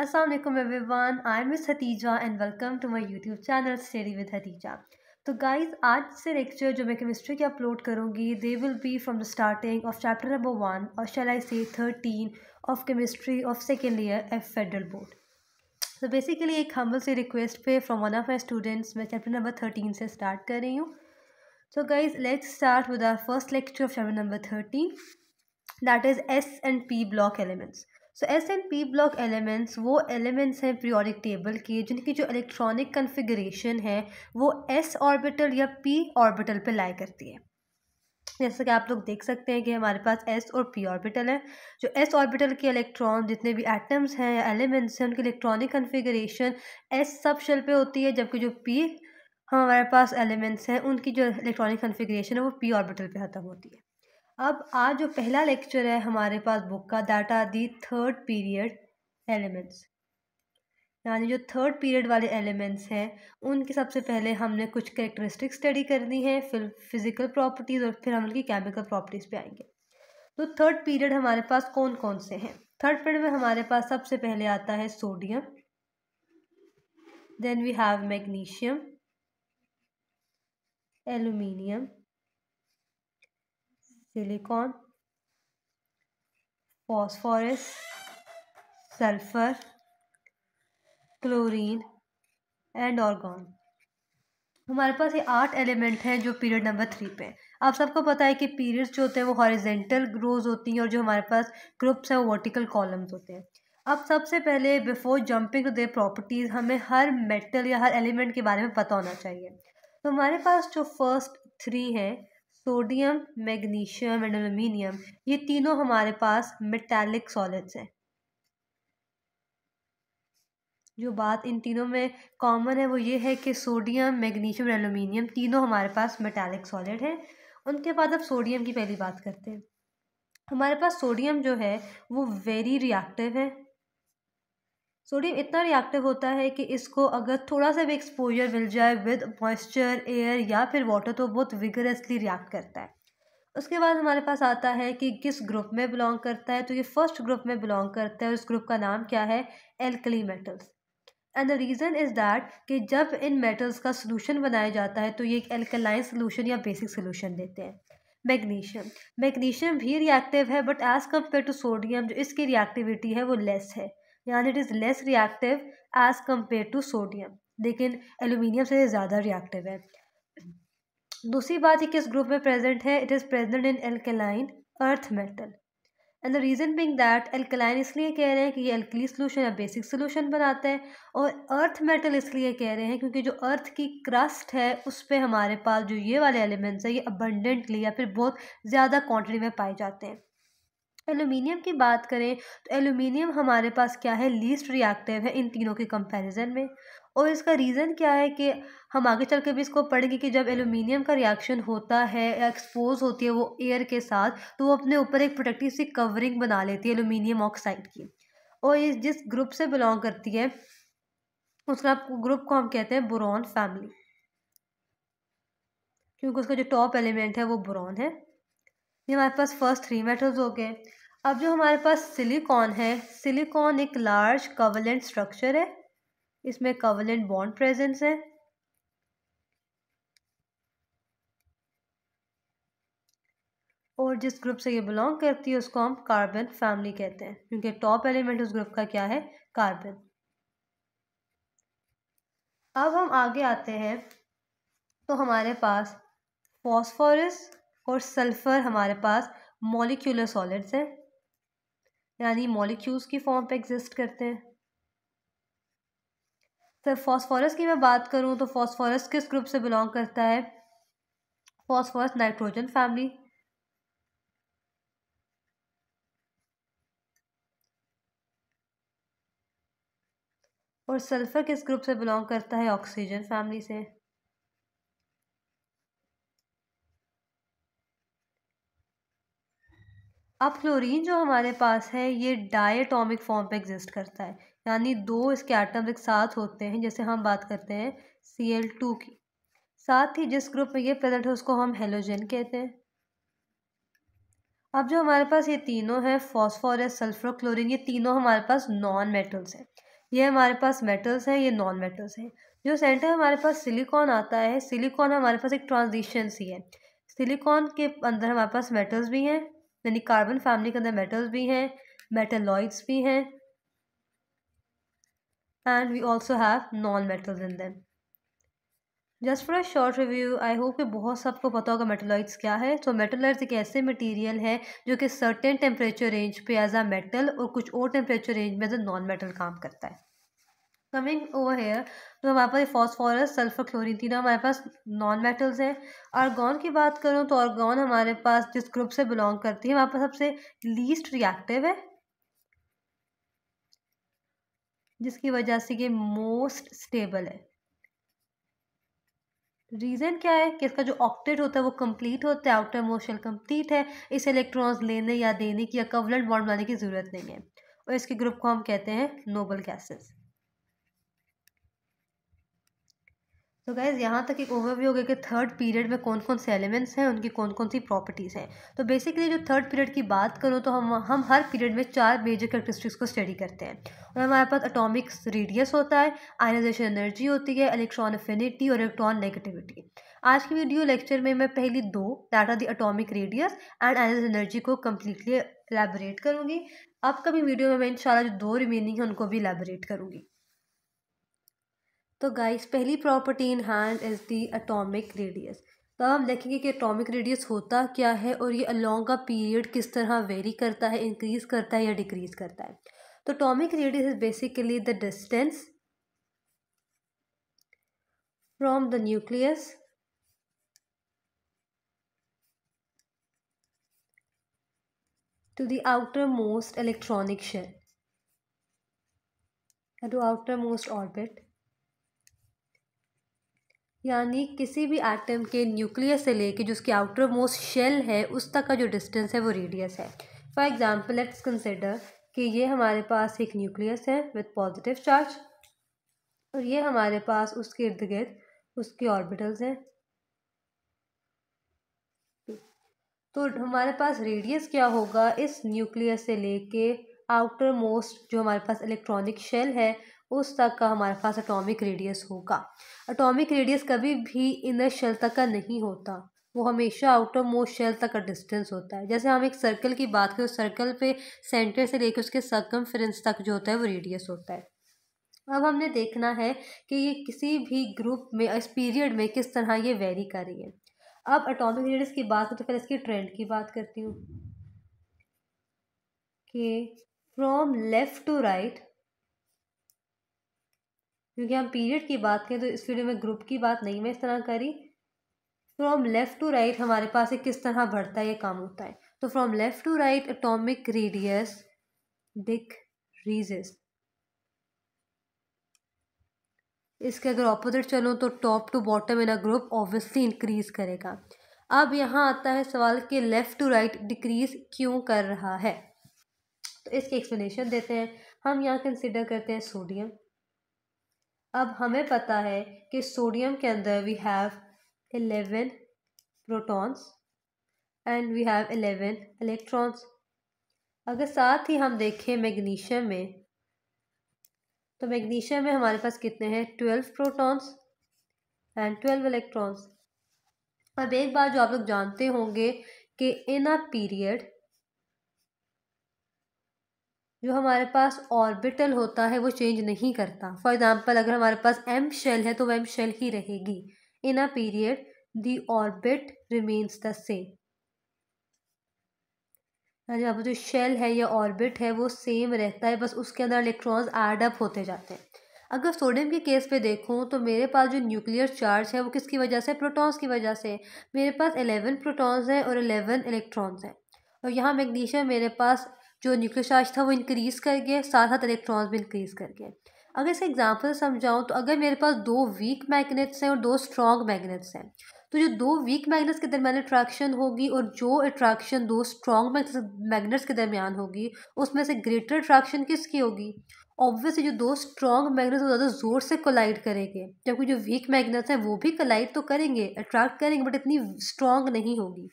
Aslam everyone I am miss Hatija and welcome to my YouTube channel study with Hatija तो guys आज से lecture जो मैं केमिस्ट्री के अपलोड करूँगी they will be from the starting of chapter number one और शेल आई से thirteen of chemistry of second year of federal board तो बेसिकली एक हम्बल से रिक्वेस्ट पे from one of my students मैं चैप्टर नंबर थर्टीन से स्टार्ट कर रही हूँ so guys let's start with our first lecture of chapter number thirteen that is S and P block elements so S and P block elements वो elements हैं periodic table के जिनकी जो electronic configuration है वो एस ऑर्बिटल या P orbital पे lie करती है जैसा कि आप लोग देख सकते हैं कि हमारे पास एस और पी ऑर्बिटल है जो एस ऑर्बिटल के इलेक्ट्रॉन जितने भी एटम्स हैं या एलिमेंट्स हैं उनकी electronic configuration S sub shell पर होती है जबकि जो पी हमारे पास एलिमेंट्स हैं उनकी जो इलेक्ट्रॉनिक कन्फिग्रेशन है वो पी ऑर्बिटल पर ख़त्म होती है अब आज जो पहला लेक्चर है हमारे पास बुक का that are the third period elements यानी जो थर्ड पीरियड वाले एलिमेंट्स हैं उनके सबसे पहले हमने कुछ करेक्टरिस्टिक स्टडी करनी है फिर फिजिकल प्रॉपर्टीज़ और फिर हम उनकी केमिकल प्रॉपर्टीज़ पे आएंगे तो थर्ड पीरियड हमारे पास कौन कौन से हैं थर्ड पीरियड में हमारे पास सबसे पहले आता है sodium then we have magnesium aluminium silicon phosphorus sulphur chlorine and argon हमारे पास ये आठ एलिमेंट हैं जो पीरियड नंबर थ्री पे हैं आप सबको पता है कि पीरियड्स जो होते हैं वो हॉरिजेंटल ग्रोज होती हैं और जो हमारे पास ग्रुप्स हैं वो वर्टिकल कॉलम्स होते हैं अब सबसे पहले before jumping to the properties हमें हर मेटल या हर एलिमेंट के बारे में पता होना चाहिए तो हमारे पास जो फर्स्ट थ्री हैं सोडियम मैग्नीशियम एंड एल्यूमिनियम ये तीनों हमारे पास मेटेलिक सॉलिड्स हैं जो बात इन तीनों में कॉमन है वो ये है कि सोडियम मैग्नीशियम एंड एल्यूमिनियम तीनों हमारे पास मेटेलिक सॉलिड हैं उनके बाद अब सोडियम की पहली बात करते हैं हमारे पास सोडियम जो है वो वेरी रिएक्टिव है सोडियम इतना रिएक्टिव होता है कि इसको अगर थोड़ा सा भी एक्सपोजर मिल जाए विद मॉइस्चर एयर या फिर वाटर तो बहुत विगरसली रिएक्ट करता है उसके बाद हमारे पास आता है कि किस ग्रुप में बिलोंग करता है तो ये फर्स्ट ग्रुप में बिलोंग करता है और इस ग्रुप का नाम क्या है alkali metals and the reason is that कि जब इन मेटल्स का सोलूशन बनाया जाता है तो ये एक एल्कलाइन सोलूशन या बेसिक सोलूशन देते हैं मैग्नीशियम मैग्नीशियम भी रिएक्टिव है but as compare to sodium जो इसकी रिएक्टिविटी है वो लेस है यानी it is less reactive as compare to sodium लेकिन एल्यूमिनियम से ज़्यादा रिएक्टिव है दूसरी बात ये किस ग्रुप में प्रेजेंट है it is present in alkaline earth metal and the reason being that alkaline इसलिए कह रहे हैं कि ये एल्कली सोलूशन या बेसिक सोलूशन बनाता है और अर्थ मेटल इसलिए कह रहे हैं क्योंकि जो अर्थ की क्रस्ट है उस पर हमारे पास जो ये वाले एलिमेंट्स हैं ये अबंडेंटली या फिर बहुत ज़्यादा क्वान्टिटी में पाए जाते हैं एलुमिनियम की बात करें तो एलुमिनियम हमारे पास क्या है लीस्ट रिएक्टिव है इन तीनों के कंपैरिजन में और इसका रीज़न क्या है कि हम आगे चल के भी इसको पढ़ेंगे कि जब एलुमिनियम का रिएक्शन होता है एक्सपोज होती है वो एयर के साथ तो वो अपने ऊपर एक प्रोटेक्टिव सी कवरिंग बना लेती है एलुमिनियम ऑक्साइड की और ये जिस ग्रुप से बिलोंग करती है उसका ग्रुप को हम कहते हैं बोरॉन फैमिली क्योंकि उसका जो टॉप एलिमेंट है वो बोरॉन है ये हमारे पास फर्स्ट थ्री मेटल्स हो गए अब जो हमारे पास सिलिकॉन है सिलिकॉन एक लार्ज कवलेंट स्ट्रक्चर है इसमें कवलेंट बॉन्ड प्रेजेंस है और जिस ग्रुप से ये बिलोंग करती है उसको हम कार्बन फैमिली कहते हैं क्योंकि टॉप एलिमेंट उस ग्रुप का क्या है कार्बन अब हम आगे आते हैं तो हमारे पास फॉस्फोरस और सल्फर हमारे पास मॉलिक्यूलर सॉलिड्स हैं यानी मॉलिक्यूल्स की फॉर्म पे एग्जिस्ट करते हैं फिर फॉस्फोरस की मैं बात करूँ तो फॉस्फोरस किस ग्रुप से बिलोंग करता है फॉस्फोरस नाइट्रोजन फैमिली और सल्फर किस ग्रुप से बिलोंग करता है ऑक्सीजन फैमिली से अब क्लोरीन जो हमारे पास है ये डायटॉमिक फॉर्म पे एग्जिस्ट करता है यानी दो इसके आइटम एक साथ होते हैं जैसे हम बात करते हैं सी एल टू की साथ ही जिस ग्रुप में ये प्रेजेंट है उसको हम हेलोजन कहते हैं अब जो हमारे पास ये तीनों हैं फॉस्फोरस सल्फर क्लोरीन ये तीनों हमारे पास नॉन मेटल्स हैं ये हमारे पास मेटल्स हैं ये नॉन मेटल्स हैं जो सेंटर हमारे पास सिलिकॉन आता है सिलिकॉन हमारे पास एक ट्रांजिशन सी है सिलिकॉन के अंदर हमारे पास मेटल्स भी हैं यानी कार्बन फैमिली के अंदर मेटल्स भी हैं मेटेलॉइड्स भी हैं and we also have non metals in them. Just for a short review I hope कि बहुत सबको पता होगा मेटलॉइड्स क्या है तो so, मेटलॉइड्स एक ऐसे मटेरियल है जो कि सर्टेन टेम्परेचर रेंज पे एज अ मेटल और कुछ और टेम्परेचर रेंज में एज अ नॉन मेटल काम करता है कमिंग ओवर हेयर तो हमारे पास फॉस्फोरस सल्फर क्लोरीन तीनों हमारे पास नॉन मेटल्स हैं आर्गॉन की बात करूँ तो आर्गॉन हमारे पास जिस ग्रुप से बिलोंग करती है हमारे पास सबसे लीस्ट रिएक्टिव है जिसकी वजह से ये मोस्ट स्टेबल है रीज़न क्या है कि इसका जो ऑक्टेट होता है वो कंप्लीट होता है आउटर मोशन कंप्लीट है इसे इलेक्ट्रॉन्स लेने या देने की या कवलेंट बॉन्ड बनाने की ज़रूरत नहीं है और इसके ग्रुप को हम कहते हैं नोबल गैसेस तो गैज़ यहाँ तक एक ओवरव्यू हो गया कि थर्ड पीरियड में कौन कौन से एलिमेंट्स हैं उनकी कौन कौन सी प्रॉपर्टीज़ हैं तो बेसिकली जो थर्ड पीरियड की बात करूँ तो हम हम हर पीरियड में चार मेजर करेक्टरिस्टिक्स को स्टडी करते हैं और हमारे पास अटोमिक रेडियस होता है आयनाइजेशन एनर्जी होती है इलेक्ट्रॉन अफिनिटी और इलेक्ट्रॉन नेगेटिविटी आज की वीडियो लेक्चर में मैं पहली दो data the atomic radius and ionise energy को कम्प्लीटली एलेबोरेट करूँगी अब कभी वीडियो में मैं शाला जो दो रिमेनिंग है उनको भी एलेबोरेट करूँगी तो गाइस पहली property in hand is the atomic radius तो हम देखेंगे कि अटोमिक रेडियस होता क्या है और ये अलोंग का पीरियड किस तरह वेरी करता है इंक्रीज़ करता है या डिक्रीज़ करता है तो atomic radius is basically the distance the nucleus to the outermost electronic shell to outermost orbit यानी किसी भी आइटम के न्यूक्लियस से लेके जो उसकी आउटर मोस्ट शेल है उस तक का जो डिस्टेंस है वो रेडियस है फॉर एग्ज़ाम्पल लेट्स कंसिडर कि ये हमारे पास एक न्यूक्लियस है विथ पॉजिटिव चार्ज और ये हमारे पास उसके इर्द गिर्द उसके ऑर्बिटल्स हैं तो हमारे पास रेडियस क्या होगा इस न्यूक्लियस से लेके आउटर मोस्ट जो हमारे पास इलेक्ट्रॉनिक शेल है उस तक का हमारे पास अटोमिक रेडियस होगा अटोमिक रेडियस कभी भी इनर शेल तक का नहीं होता वो हमेशा आउटर मोस्ट शेल तक का डिस्टेंस होता है जैसे हम एक सर्कल की बात करें उस सर्कल पे सेंटर से लेकर उसके सर्कम तक जो होता है वो रेडियस होता है अब हमने देखना है कि ये किसी भी ग्रुप में इस पीरियड में किस तरह ये वेरी कर रही है अब अटोमिक रेडियस की बात करें तो फिर इसकी ट्रेंड की बात करती हूँ कि फ्रॉम लेफ़्ट टू राइट क्योंकि हम पीरियड की बात करें तो इस वीडियो में ग्रुप की बात नहीं मैं इस तरह करी फ्रॉम लेफ़्ट टू राइट हमारे पास एक किस तरह बढ़ता है ये काम होता है तो from left to right atomic radius decreases इसके अगर ऑपोजिट चलो तो top to bottom in a group obviously increase करेगा अब यहाँ आता है सवाल कि लेफ़्ट टू राइट डिक्रीज क्यों कर रहा है तो इसकी एक्सप्लेनेशन देते हैं हम यहाँ कंसिडर करते हैं सोडियम अब हमें पता है कि सोडियम के अंदर we have eleven protons and we have eleven electrons अगर साथ ही हम देखें मैग्नीशियम में तो मैग्नीशियम में हमारे पास कितने हैं twelve protons and twelve electrons अब एक बार जो आप लोग जानते होंगे कि इन अ पीरियड जो हमारे पास ऑर्बिटल होता है वो चेंज नहीं करता फॉर एग्ज़ाम्पल अगर हमारे पास एम शेल है तो वो एम शेल ही रहेगी in a period the orbit remains the same जो आपका जो शेल है या ऑर्बिट है वो सेम रहता है बस उसके अंदर इलेक्ट्रॉन्स एड अप होते जाते हैं अगर सोडियम के केस पे देखूँ तो मेरे पास जो न्यूक्लियर चार्ज है वो किसकी वजह से प्रोटॉन्स की वजह से मेरे पास एलेवन प्रोटॉन्स हैं और एलेवन इलेक्ट्रॉन्स हैं और यहाँ मैग्नीशियम मेरे पास जो न्यूक्लियर चार्ज था वो इंक्रीज़ कर गया साथ साथ इलेक्ट्रॉन्स भी इंक्रीज़ कर गए अगर इसे एग्जाम्पल समझाऊँ तो अगर मेरे पास दो वीक मैगनेट्स हैं और दो स्ट्रॉन्ग मैगनेट्स हैं तो जो दो वीक मैग्नेट्स के दरमियान अट्रैक्शन होगी और जो अट्रैक्शन दो स्ट्रॉन्ग मैग्नेट्स के दरमियान होगी उसमें से ग्रेटर अट्रैक्शन किसकी होगी ऑब्वियसली जो दो स्ट्रॉन्ग मैग्नेट्स वो ज़्यादा जोर से कोलाइड करेंगे जबकि जो वीक मैग्नेट्स हैं वो भी कोलाइड तो करेंगे अट्रैक्ट करेंगे बट इतनी स्ट्रॉन्ग नहीं होगी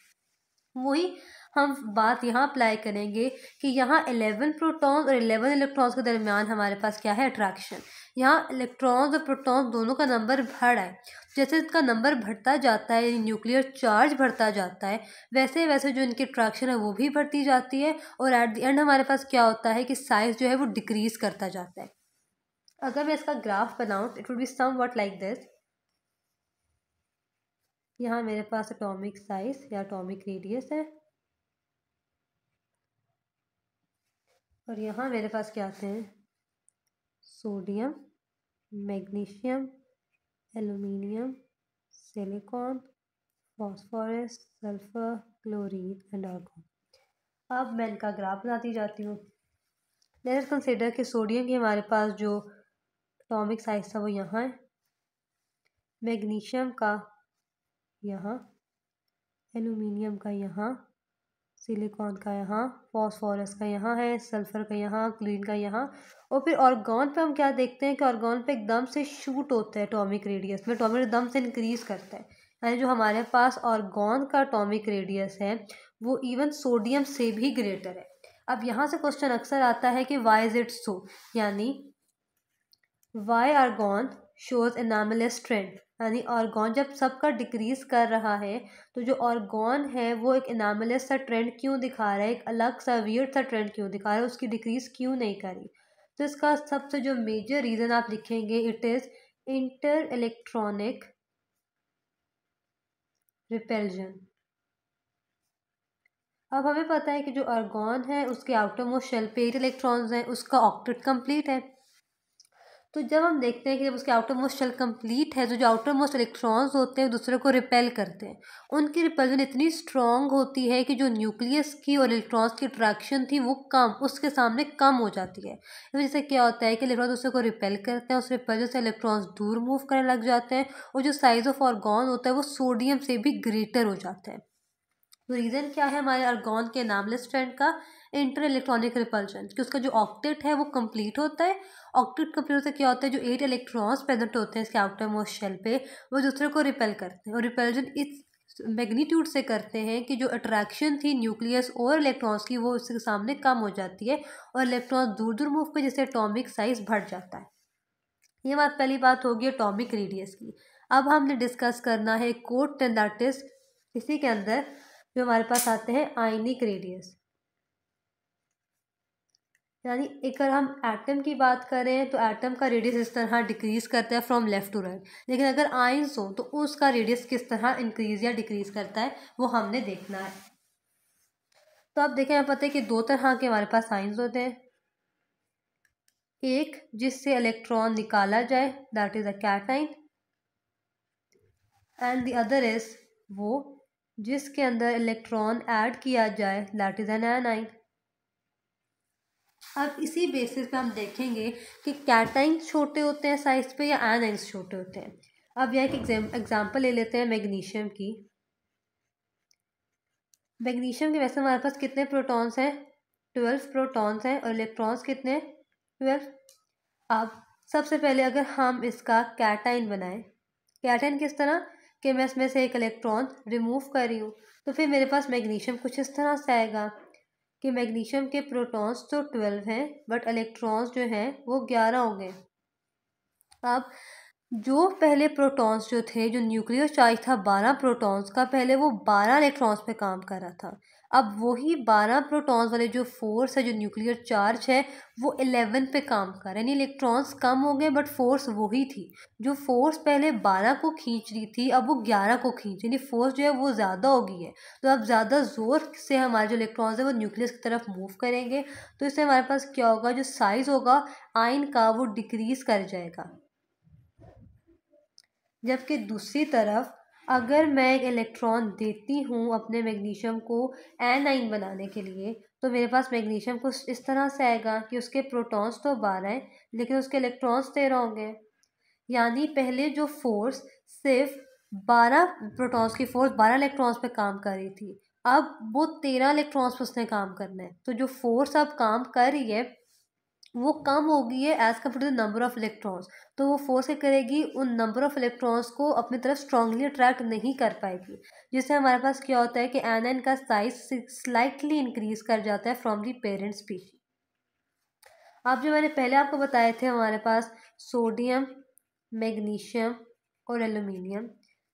वही हम बात यहाँ अप्लाई करेंगे कि यहाँ एलेवन प्रोटॉन्स और एलेवन इलेक्ट्रॉन्स के दरमियान हमारे पास क्या है अट्रैक्शन यहाँ इलेक्ट्रॉन्स और प्रोटॉन्स दोनों का नंबर बढ़ है जैसे इनका नंबर बढ़ता जाता है न्यूक्लियर चार्ज बढ़ता जाता है वैसे वैसे जो इनकी अट्रैक्शन है वो भी बढ़ती जाती है और एट द एंड हमारे पास क्या होता है कि साइज़ जो है वो डिक्रीज़ करता जाता है अगर मैं इसका ग्राफ बनाऊँ it would be somewhat like this यहाँ मेरे पास अटोमिक साइज़ या अटोमिक रेडियस है और यहाँ मेरे पास क्या आते हैं sodium magnesium aluminium silicon phosphorus sulphur chlorine and argon अब मैं इनका ग्राफ बनाती जाती हूँ लेट कंसिडर कि सोडियम की हमारे पास जो एटॉमिक साइज था वो यहाँ है मैग्नीशियम का यहाँ एलुमिनियम का यहाँ सिलिकॉन का यहाँ फॉस्फोरस का यहाँ है सल्फर का यहाँ क्लीन का यहाँ और फिर ऑर्गॉन पे हम क्या देखते हैं कि ऑर्गॉन पे एकदम से शूट होता है टॉमिक रेडियस में टॉमिक एकदम से इंक्रीज़ करता है यानी जो हमारे पास ऑर्गॉन का टॉमिक रेडियस है वो इवन सोडियम से भी ग्रेटर है अब यहाँ से क्वेश्चन अक्सर आता है कि वाई इज़ इट सो यानी why argon shows anomalous trend यानी ऑर्गॉन जब सबका डिक्रीज़ कर रहा है तो जो ऑर्गॉन है वो एक इनामलेस सा ट्रेंड क्यों दिखा रहा है एक अलग सा वियर सा ट्रेंड क्यों दिखा रहा है उसकी डिक्रीज़ क्यों नहीं करी तो इसका सबसे जो मेजर रीज़न आप लिखेंगे it is inter electronic repulsion अब हमें पता है कि जो ऑर्गोन है उसके आउटर मोस्ट शेल पे एट इलेक्ट्रॉन्स हैं उसका ऑक्टेट कंप्लीट है तो जब हम देखते हैं कि जब उसके आउटर मोस्ट शेल कंप्लीट है तो जो आउटर मोस्ट इलेक्ट्रॉन्स होते हैं दूसरे को रिपेल करते हैं उनकी रिपल्जन इतनी स्ट्रॉन्ग होती है कि जो न्यूक्लियस की और इलेक्ट्रॉन्स की अट्रैक्शन थी वो कम उसके सामने कम हो जाती है इस वजह से क्या होता है कि इलेक्ट्रॉन दूसरे को रिपेल करते हैं उस रिपल्जन से इलेक्ट्रॉन्स दूर मूव करने लग जाते हैं और जो साइज़ ऑफ ऑर्गॉन होता है वो सोडियम से भी ग्रेटर हो जाता है तो रीज़न क्या है हमारे अर्गॉन के नामलेस फ्रेंड का इंटर इलेक्ट्रॉनिक रिपल्जन कि उसका जो ऑक्टेट है वो कंप्लीट होता है ऑक्टेट प्रयोग से क्या होता है जो एट इलेक्ट्रॉन्स प्रेजेंट होते हैं इसके आउटर मोस्ट शेल पे वो दूसरे को रिपेल करते हैं और रिपेल्जन इस मैग्नीट्यूड से करते हैं कि जो अट्रैक्शन थी न्यूक्लियस और इलेक्ट्रॉन्स की वो उसके सामने कम हो जाती है और इलेक्ट्रॉन्स दूर दूर मूव कर जैसे अटोमिक साइज बढ़ जाता है ये बात पहली बात होगी अटोमिक रेडियस की अब हमने डिस्कस करना है कोट टेंडाटिस इसी के अंदर जो हमारे पास आते हैं आइनिक रेडियस यानी अगर हम एटम की बात करें तो एटम का रेडियस इस तरह डिक्रीज़ करता है फ्रॉम लेफ़्ट टू राइट लेकिन अगर आइंस हो तो उसका रेडियस किस तरह इंक्रीज़ या डिक्रीज़ करता है वो हमने देखना है तो आप देखें आप पता है कि दो तरह के हमारे पास आइंस होते हैं एक जिससे इलेक्ट्रॉन निकाला जाए that is a cation and the other is वो जिसके अंदर इलेक्ट्रॉन ऐड किया जाए दैट इज़ एन एनाइन अब इसी बेसिस पे हम देखेंगे कि कैटाइंस छोटे होते हैं साइज पे या एनाइंस छोटे होते हैं अब यह एक एग्जाम्पल ले लेते हैं मैग्नीशियम की मैग्नीशियम के वैसे हमारे पास कितने प्रोटॉन्स हैं ट्वेल्व प्रोटॉन्स हैं और इलेक्ट्रॉन्स कितने ट्वेल्व अब सबसे पहले अगर हम इसका कैटाइन बनाएं कैटाइन किस तरह कि मैं इसमें से एक इलेक्ट्रॉन रिमूव कर रही हूँ तो फिर मेरे पास मैग्नीशियम कुछ इस तरह से आएगा कि मैग्नीशियम के प्रोटॉन्स तो ट्वेल्व हैं बट इलेक्ट्रॉन्स जो हैं वो ग्यारह होंगे अब जो पहले प्रोटॉन्स जो थे जो न्यूक्लियर चार्ज था बारह प्रोटॉन्स का पहले वो बारह इलेक्ट्रॉन्स पे काम कर रहा था अब वही बारह प्रोटॉन्स वाले जो फोर्स है जो न्यूक्लियर चार्ज है वो एलेवन पे काम कर रहे हैं इलेक्ट्रॉन्स कम हो गए बट फोर्स वही थी जो फोर्स पहले बारह को खींच रही थी अब वो ग्यारह को खींच यानी फोर्स जो है वो ज़्यादा हो गई है तो अब ज़्यादा ज़ोर से हमारे जो इलेक्ट्रॉन्स है वो न्यूक्लियस की तरफ मूव करेंगे तो इससे हमारे पास क्या होगा जो साइज़ होगा आइन का वो डिक्रीज़ कर जाएगा जबकि दूसरी तरफ अगर मैं एक इलेक्ट्रॉन देती हूँ अपने मैग्नीशियम को एन आइन बनाने के लिए तो मेरे पास मैग्नीशियम कुछ इस तरह से आएगा कि उसके प्रोटॉन्स तो बारह हैं लेकिन उसके इलेक्ट्रॉन्स तेरह होंगे यानी पहले जो फोर्स सिर्फ बारह प्रोटॉन्स की फोर्स बारह इलेक्ट्रॉन्स पे काम कर रही थी अब वो तेरह इलेक्ट्रॉन्स पर उसने काम करना है तो जो फोर्स अब काम कर रही है वो कम होगी है as compare to the number of electrons तो वो फोर्स क्या करेगी उन नंबर ऑफ इलेक्ट्रॉन्स को अपनी तरफ स्ट्रांगली अट्रैक्ट नहीं कर पाएगी जिससे हमारे पास क्या होता है कि एन एन का साइज स्लाइटली इंक्रीज कर जाता है फ्रॉम दी पेरेंट्स पीछी अब जो मैंने पहले आपको बताए थे हमारे पास सोडियम मैग्नीशियम और एलुमिनियम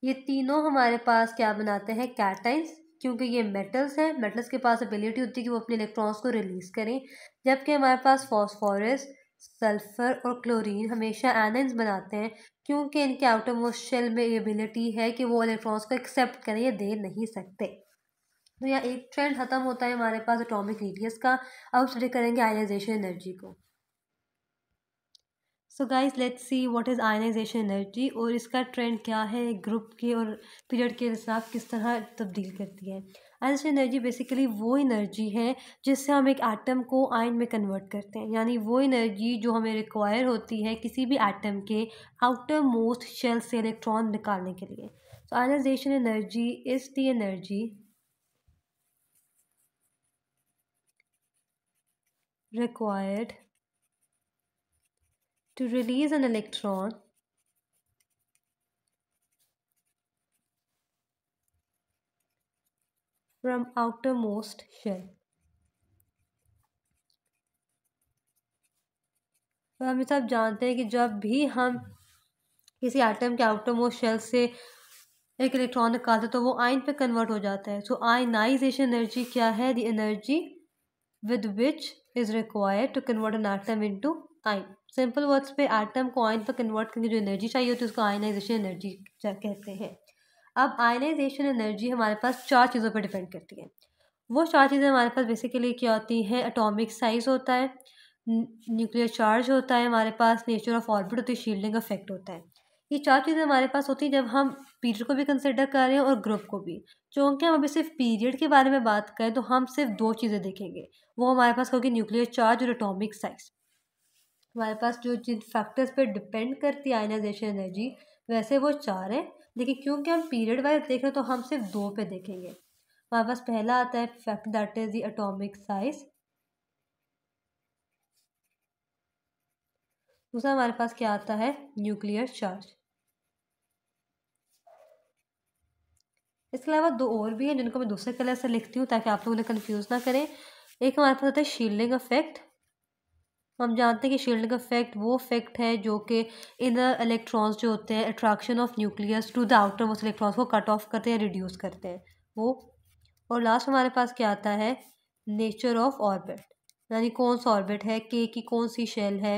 ये तीनों हमारे पास क्या बनाते हैं कैटाइंस क्योंकि ये मेटल्स हैं मेटल्स के पास एबिलिटी होती है कि वो अपने इलेक्ट्रॉन्स को रिलीज़ करें जबकि हमारे पास फॉस्फोरस सल्फर और क्लोरीन हमेशा एनन्स बनाते हैं क्योंकि इनके आउटोमोशल शेल में एबिलिटी है कि वो इलेक्ट्रॉन्स को एक्सेप्ट करें या दे नहीं सकते तो यह एक ट्रेंड ख़त्म होता है हमारे पास एटॉमिक रेडियस का अब स्टडी करेंगे आयनाइजेशन एनर्जी को so guys let's see what is ionisation energy और इसका ट्रेंड क्या है ग्रुप के और पीरियड के हिसाब किस तरह तब्दील करती है आयनाइजेशन एनर्जी बेसिकली वो एनर्जी है जिससे हम एक आइटम को आयन में कन्वर्ट करते हैं यानी वो एनर्जी जो हमें रिक्वायर होती है किसी भी आइटम के आउटर मोस्ट शेल से इलेक्ट्रॉन निकालने के लिए so ionisation energy is the energy required to release an electron from outermost shell तो हम सब जानते हैं कि जब भी हम किसी आइटम के आउटरमोस्ट शेल से एक इलेक्ट्रॉन निकालते तो वो आयन पे कन्वर्ट हो जाता है सो आयनाइजेशन एनर्जी क्या है the energy with which is required to convert an atom into ion simple words पे आटम को आयन पर कन्वर्ट करके जो एनर्जी चाहिए होती है उसको आयनाइजेशन एनर्जी कहते हैं अब आयनाइजेशन एनर्जी हमारे पास चार चीज़ों पर डिपेंड करती है वो चार चीज़ें हमारे पास बेसिकली क्या होती हैं अटोमिक साइज होता है न्यूक्लियर चार्ज होता है हमारे पास नेचर ऑफ ऑर्बिट होती है शील्डिंग इफेक्ट होता है ये चार चीज़ें हमारे पास होती हैं जब हम पीरियड को भी कंसिडर कर रहे हैं और ग्रुप को भी चूँकि हम अभी सिर्फ पीरियड के बारे में बात करें तो हम सिर्फ दो चीज़ें देखेंगे वो हमारे पास होगी न्यूक्लियर चार्ज और अटोमिक साइज हमारे पास जो जिन फैक्टर्स पे डिपेंड करती है आयनाइजेशन एनर्जी वैसे वो चार है लेकिन क्योंकि हम पीरियड वाइज देखें तो हम सिर्फ दो पे देखेंगे हमारे पास पहला आता है fact that is the atomic size दूसरा हमारे पास क्या आता है न्यूक्लियर चार्ज इसके अलावा दो और भी हैं जिनको मैं दूसरे कलर से लिखती हूँ ताकि आप लोग उन्हें कन्फ्यूज़ ना करें एक हमारे पास आता है शील्डिंग इफेक्ट हम जानते हैं कि शील्ड का फैक्ट वो फैक्ट है जो कि इनर इलेक्ट्रॉन्स जो होते हैं attraction of nucleus to the outermost electrons को कट ऑफ करते हैं रिड्यूस करते हैं वो और लास्ट हमारे पास क्या आता है नेचर ऑफ ऑर्बिट यानी कौन सा ऑर्बिट है के की कौन सी शेल है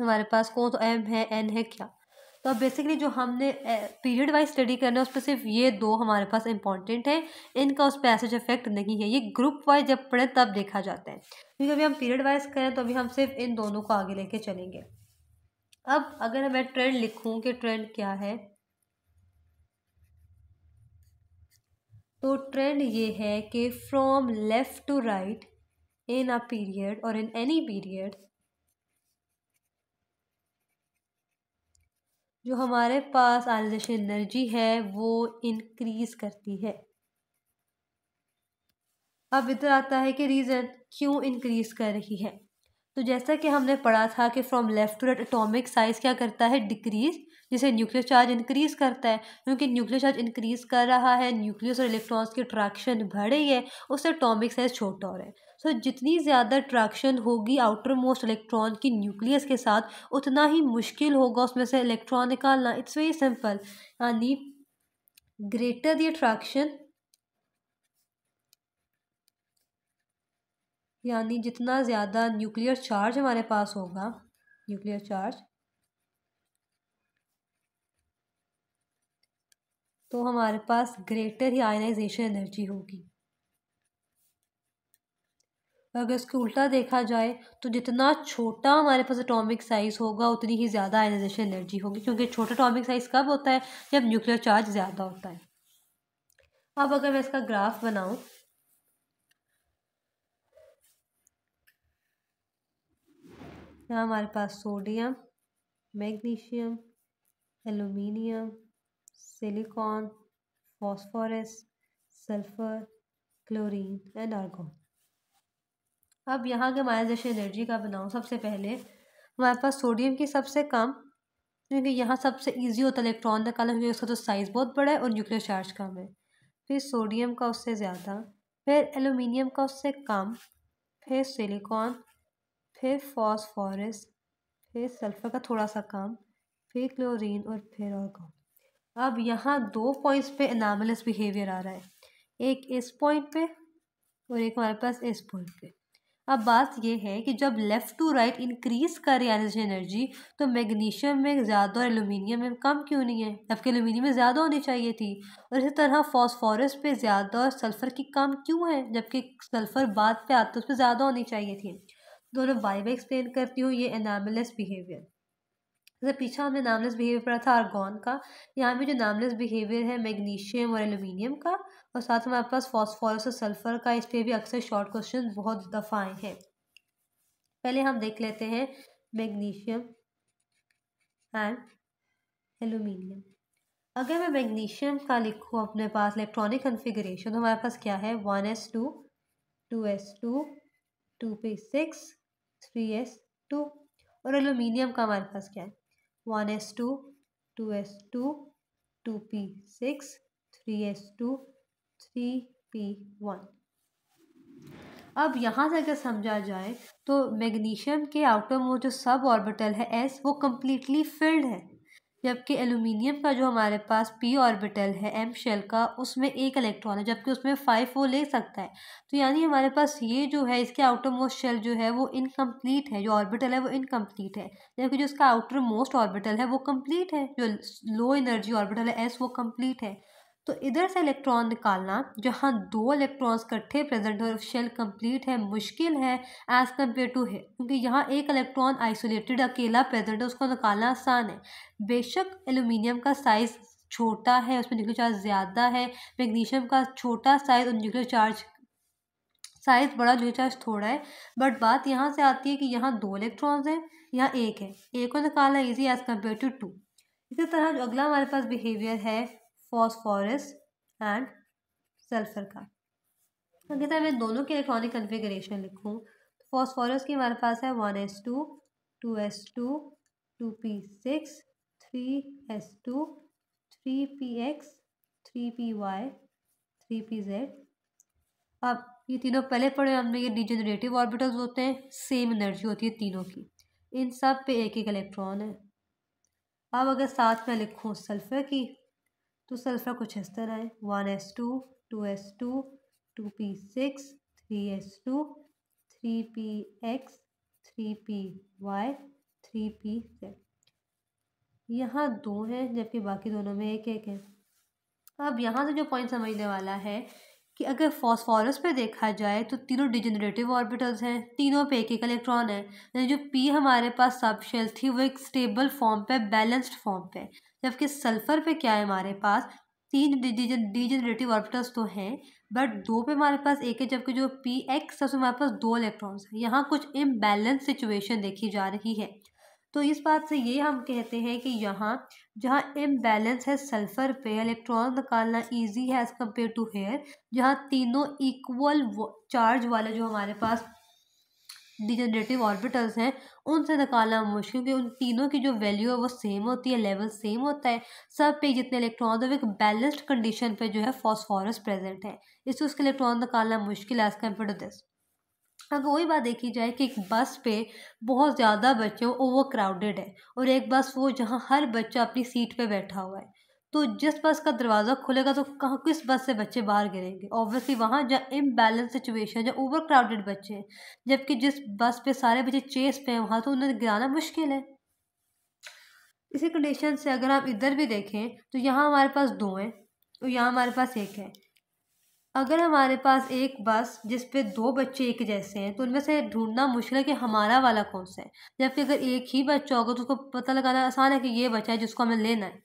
हमारे पास कौन सा एम है एन है क्या तो अब बेसिकली जो हमने पीरियड वाइज स्टडी करना है उस पर सिर्फ ये दो हमारे पास इंपॉर्टेंट हैं इनका उस पर ऐसे इफेक्ट नहीं है ये ग्रुप वाइज जब पढ़े तब देखा जाता है क्योंकि अभी हम पीरियड वाइज करें तो अभी हम सिर्फ इन दोनों को आगे लेके चलेंगे अब अगर मैं ट्रेंड लिखूँ कि ट्रेंड क्या है तो ट्रेंड ये है कि from left to right in a period और इन एनी पीरियड जो हमारे पास आर्निश एनर्जी है वो इनक्रीज़ करती है अब इधर आता है कि रीज़न क्यों इनक्रीज़ कर रही है तो जैसा कि हमने पढ़ा था कि from left to right atomic size क्या करता है डिक्रीज़ जिसे न्यूक्लियर चार्ज इंक्रीज़ करता है क्योंकि न्यूक्लियर चार्ज इंक्रीज़ कर रहा है न्यूक्लियस और इलेक्ट्रॉन्स की अट्रैक्शन बढ़ रही है उससे एटॉमिक साइज़ छोटा हो रहा है सो तो so, जितनी ज़्यादा अट्रैक्शन होगी आउटर मोस्ट इलेक्ट्रॉन की न्यूक्लियस के साथ उतना ही मुश्किल होगा उसमें से इलेक्ट्रॉन निकालना इट्स वेरी सिंपल यानी ग्रेटर द अट्रैक्शन यानी जितना ज़्यादा न्यूक्लियर चार्ज हमारे पास होगा न्यूक्लियर चार्ज तो हमारे पास ग्रेटर ही आयनाइजेशन एनर्जी होगी तो अगर इसको उल्टा देखा जाए तो जितना छोटा हमारे पास एटॉमिक साइज़ होगा उतनी ही ज़्यादा आयनाइजेशन एनर्जी होगी क्योंकि छोटा एटॉमिक साइज़ कब होता है जब न्यूक्लियर चार्ज ज़्यादा होता है अब अगर मैं इसका ग्राफ बनाऊं यहाँ हमारे पास sodium magnesium aluminium silicon phosphorus sulphur chlorine and argon अब यहाँ के माया जैसे एनर्जी का बनाऊँ सबसे पहले हमारे पास सोडियम की सबसे कम क्योंकि यहाँ सबसे ईजी होता है इलेक्ट्रॉन निकालना क्योंकि उसका तो साइज़ बहुत बड़ा है और न्यूक्लियर चार्ज कम है फिर सोडियम का उससे ज़्यादा फिर एलुमिनियम का उससे कम फिर सिलिकॉन फिर फॉस्फोरस फिर सल्फ़र का थोड़ा सा कम फिर क्लोरीन और फिर और कम अब यहाँ दो पॉइंट्स पे एनामलस बिहेवियर आ रहा है एक इस पॉइंट पे और एक हमारे पास इस पॉइंट पे अब बात यह है कि जब लेफ़्ट टू राइट इंक्रीज़ कर है एनर्जी तो मैग्नीशियम में ज़्यादा और एलुमिनियम में कम क्यों नहीं है जबकि एलुमिनियम में ज़्यादा होनी चाहिए थी और इसी तरह फॉस्फोरस पे ज़्यादा और सल्फ़र की कम क्यों है जबकि सल्फ़र बाद पे आता है उस पर ज़्यादा होनी चाहिए थी दोनों वाइव एक्सप्लेन करती हूँ ये एनामलेस बिहेवियर जैसे पीछे हमने नामलेस बिहेवियर पढ़ा था आर्गॉन का यहाँ पे जो नामलेस बिहेवियर है मैग्नीशियम और एलुमिनियम का और साथ हमारे पास फॉस्फोरस और सल्फर का इस पर भी अक्सर शॉर्ट क्वेश्चन बहुत दफ़ा आए हैं पहले हम देख लेते हैं मैग्नीशियम एंड एलुमिनियम अगर मैं मैग्नीशियम का लिखूँ अपने पास इलेक्ट्रॉनिक कन्फिग्रेशन तो हमारे पास क्या है one s two two s two two p six three s two और एलुमिनियम का हमारे पास क्या है one s two two s two two p six three s two three p one अब यहाँ से अगर समझा जाए तो मैग्नीशियम के आउटर मोड जो सब ऑर्बिटल है एस वो कम्प्लीटली फिल्ड है जबकि एलुमिनियम का जो हमारे पास पी ऑर्बिटल है एम शेल का उसमें एक इलेक्ट्रॉन है जबकि उसमें फाइव वो ले सकता है तो यानी हमारे पास ये जो है इसके आउटर मोस्ट शेल जो है वो इनकम्प्लीट है जो ऑर्बिटल है वो इनकम्प्लीट है जबकि जो इसका आउटर मोस्ट ऑर्बिटल है वो कम्प्लीट है जो लो एनर्जी ऑर्बिटल है एस वो कम्प्लीट है तो इधर से इलेक्ट्रॉन निकालना जहाँ दो इलेक्ट्रॉन्स इकट्ठे प्रेजेंट हो शेल कंप्लीट है मुश्किल है एज़ कम्पेयर टू है क्योंकि यहाँ एक इलेक्ट्रॉन आइसोलेटेड अकेला प्रेजेंट है उसको निकालना आसान है बेशक एलुमिनियम का साइज़ छोटा है उसमें न्यूक्लियर चार्ज ज़्यादा है मैग्नीशियम का छोटा साइज़ और न्यूक्लियर चार्ज साइज़ बड़ा न्यूक्लियर चार्ज थोड़ा है बट बात यहाँ से आती है कि यहाँ दो इलेक्ट्रॉन्स हैं यहाँ एक है एक को निकालना easy as compare to two इसी तरह जो अगला हमारे पास बिहेवियर है फॉस्फोरस एंड सल्फर का अगर सर तो मैं दोनों के इलेक्ट्रॉनिक कन्फिग्रेशन लिखूँ तो फॉस्फोरस की हमारे पास है one s two two s two two p six three s two three p x three p y three p z अब ये तीनों पहले पढ़े हमने ये डिजेनरेटिव ऑर्बिटल्स होते हैं सेम एनर्जी होती है तीनों की इन सब पे एक एक इलेक्ट्रॉन है अब अगर साथ में लिखूँ सल्फर की तो सल्फर कुछ इस तरह है one s two two s two two p six three s two three p x three p y three p z यहाँ दो हैं जबकि बाकी दोनों में एक एक है अब यहाँ से जो पॉइंट समझने वाला है कि अगर फॉस्फोरस पे देखा जाए तो तीनों डिजेनरेटिव ऑर्बिटल्स हैं तीनों पे एक एक इलेक्ट्रॉन है यानी जो पी हमारे पास सब शेल थी वो एक स्टेबल फॉर्म पे बैलेंस्ड फॉर्म पे जबकि सल्फर पे क्या है हमारे पास तीन डिजेनरेटिव ऑर्बिटल्स तो हैं बट दो पे हमारे पास एक है जबकि जो पी एक्स है उसमें हमारे पास दो इलेक्ट्रॉन्स हैं यहाँ कुछ इम्बैलेंस सिचुएशन देखी जा रही है तो इस बात से ये हम कहते हैं कि यहाँ जहाँ इम्बैलेंस है सल्फर पे इलेक्ट्रॉन निकालना इजी है एज़ कम्पेयर टू हेयर जहाँ तीनों इक्वल चार्ज वाले जो हमारे पास डिजनरेटिव ऑर्बिटल्स हैं उनसे निकालना मुश्किल क्योंकि उन तीनों की जो वैल्यू है वो सेम होती है लेवल सेम होता है सब पे जितने इलेक्ट्रॉन है वो एक बैलेंस्ड कंडीशन पे जो है फॉस्फोरस प्रेजेंट है इससे उसके इलेक्ट्रॉन निकालना मुश्किल है एज़ कम्पेयर टू दिस अब वही बात देखी जाए कि एक बस पे बहुत ज़्यादा बच्चे ओवर क्राउडेड है और एक बस वो जहाँ हर बच्चा अपनी सीट पे बैठा हुआ है तो जिस बस का दरवाज़ा खुलेगा तो कहाँ किस बस से बच्चे बाहर गिरेंगे ऑब्वियसली वहाँ जहाँ इम्बैलेंस सिचुएशन जहाँ ओवर क्राउडेड बच्चे हैं जबकि जिस बस पे सारे बच्चे चेस पे हैं वहाँ तो उन्हें गिराना मुश्किल है इसी कंडीशन से अगर आप इधर भी देखें तो यहाँ हमारे पास दो हैं और यहाँ हमारे पास एक है अगर हमारे पास एक बस जिस पे दो बच्चे एक जैसे हैं तो उनमें से ढूंढना मुश्किल है कि हमारा वाला कौन सा है जबकि अगर एक ही बच्चा होगा तो उसको पता लगाना आसान है कि ये बच्चा है जिसको हमें लेना है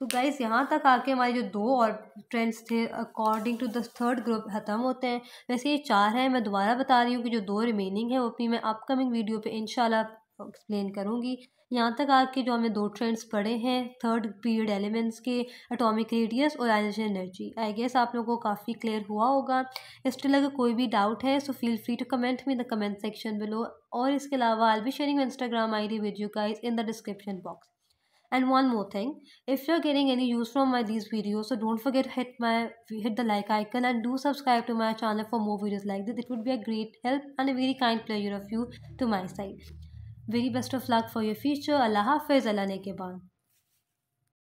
तो गाइस यहाँ तक आके हमारे जो दो और ट्रेंड्स थे according to the third group ख़त्म होते हैं वैसे ये चार हैं मैं दोबारा बता रही हूँ कि जो दो रिमेनिंग है वो भी मैं अपकमिंग वीडियो पर इनशाला एक्सप्लेन करूँगी यहाँ तक आके जो हमें दो ट्रेंड्स पढ़े हैं थर्ड पीरियड एलिमेंट्स के अटोमिक रेडियस और आइजेशन एनर्जी आई गेस आप लोगों को काफ़ी क्लियर हुआ होगा इस टिल अगर कोई भी डाउट है so feel free to comment me the comment section below और इसके अलावा I be sharing Instagram I D video का in the description box and one more thing if you are getting any use from my this video so don't forget hit my hit the like icon and do subscribe to my channel for more videos like this it would be a great help and a very kind pleasure of you to my side very best of luck for your future अल्लाह हाफिज़ अल्लाह ने के बाद